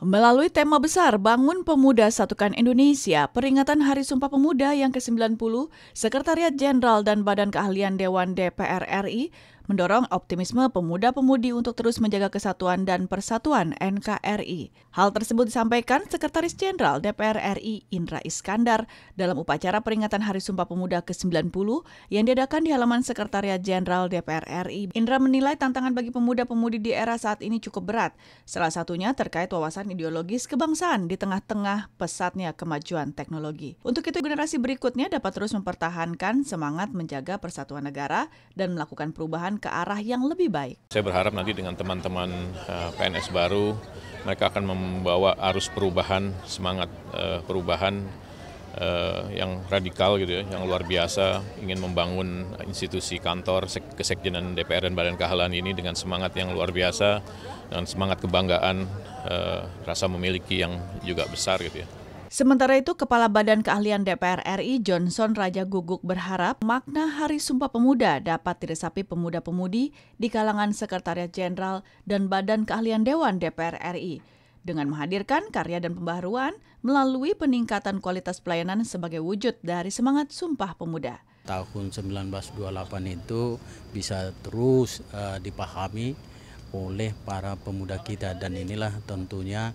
Melalui tema besar Bangun Pemuda Satukan Indonesia, peringatan Hari Sumpah Pemuda yang ke-90, Sekretariat Jenderal dan Badan Keahlian Dewan DPR RI mendorong optimisme pemuda-pemudi untuk terus menjaga kesatuan dan persatuan NKRI. Hal tersebut disampaikan Sekretaris Jenderal DPR RI Indra Iskandar dalam upacara peringatan Hari Sumpah Pemuda ke-90 yang diadakan di halaman Sekretariat Jenderal DPR RI. Indra menilai tantangan bagi pemuda-pemudi di era saat ini cukup berat, salah satunya terkait wawasan ideologis kebangsaan di tengah-tengah pesatnya kemajuan teknologi. Untuk itu generasi berikutnya dapat terus mempertahankan semangat menjaga persatuan negara dan melakukan perubahan ke arah yang lebih baik. Saya berharap nanti dengan teman-teman eh, PNS baru, mereka akan membawa arus perubahan, semangat eh, perubahan eh, yang radikal gitu ya, yang luar biasa ingin membangun institusi kantor kesekjenan DPR dan Badan Kehalalan ini dengan semangat yang luar biasa, dengan semangat kebanggaan, rasa memiliki yang juga besar gitu ya. Sementara itu, Kepala Badan Keahlian DPR RI Johnson Raja Guguk berharap makna Hari Sumpah Pemuda dapat diresapi pemuda-pemudi di kalangan Sekretariat Jenderal dan Badan Keahlian Dewan DPR RI dengan menghadirkan karya dan pembaharuan melalui peningkatan kualitas pelayanan sebagai wujud dari semangat Sumpah Pemuda. Tahun 1928 itu bisa terus uh, dipahami oleh para pemuda kita dan inilah tentunya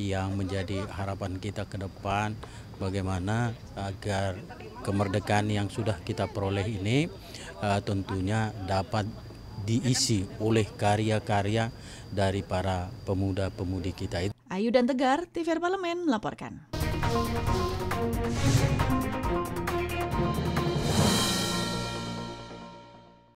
yang menjadi harapan kita ke depan bagaimana agar kemerdekaan yang sudah kita peroleh ini uh, tentunya dapat diisi oleh karya-karya dari para pemuda-pemudi kita. Ayu dan Tegar, TVR Parlemen melaporkan.